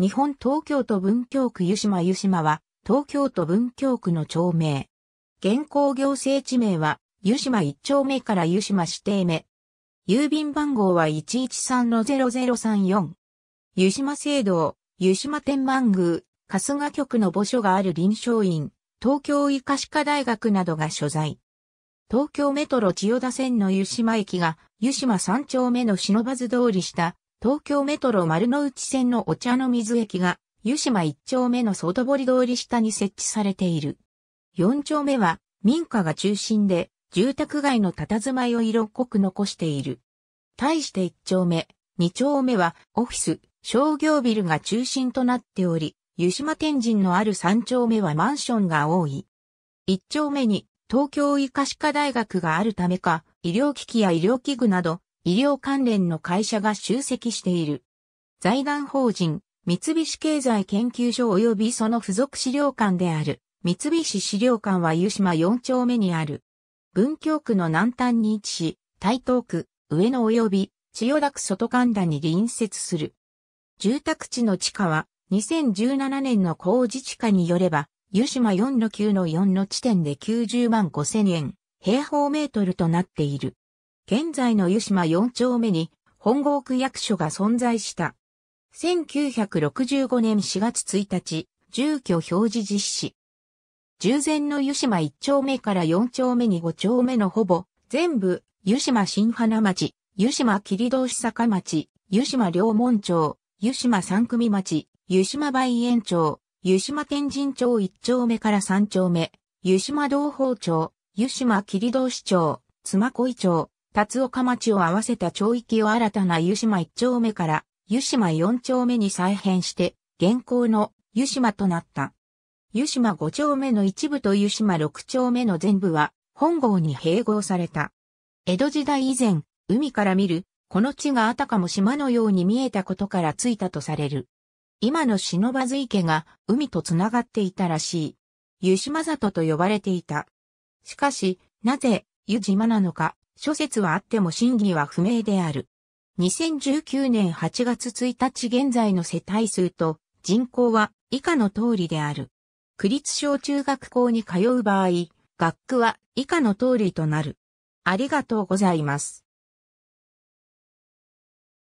日本東京都文京区湯島湯島は、東京都文京区の町名。現行行政地名は、湯島1丁目から湯島指定目。郵便番号は113-0034。湯島聖堂、湯島天満宮、春日局の墓所がある臨床院、東京医科歯科大学などが所在。東京メトロ千代田線の湯島駅が、湯島3丁目の忍ばず通り下、東京メトロ丸の内線のお茶の水駅が、湯島一丁目の外堀通り下に設置されている。四丁目は民家が中心で、住宅街の佇まいを色濃く残している。対して一丁目、二丁目はオフィス、商業ビルが中心となっており、湯島天神のある三丁目はマンションが多い。一丁目に東京医科歯科大学があるためか、医療機器や医療器具など医療関連の会社が集積している。財団法人、三菱経済研究所及びその付属資料館である、三菱資料館は湯島4丁目にある。文京区の南端に位置し、台東区、上野及び千代田区外神田に隣接する。住宅地の地価は、2017年の工事地価によれば、湯島4の9の4の地点で90万5千円、平方メートルとなっている。現在の湯島4丁目に本郷区役所が存在した。1965年4月1日、住居表示実施。従前の湯島1丁目から4丁目に5丁目のほぼ、全部、湯島新花町、湯島霧通坂町、湯島両門町、湯島三組町、湯島梅園町、湯島天神町1丁目から3丁目、湯島道宝町、湯島霧通市町、妻恋町、辰岡町を合わせた町域を新たな湯島1丁目から湯島4丁目に再編して、現行の湯島となった。湯島5丁目の一部と湯島6丁目の全部は本郷に併合された。江戸時代以前、海から見る、この地があたかも島のように見えたことからついたとされる。今の忍ばず池が海と繋がっていたらしい。湯島里と呼ばれていた。しかし、なぜ湯島なのか、諸説はあっても真偽は不明である。2019年8月1日現在の世帯数と人口は以下の通りである。区立小中学校に通う場合、学区は以下の通りとなる。ありがとうございます。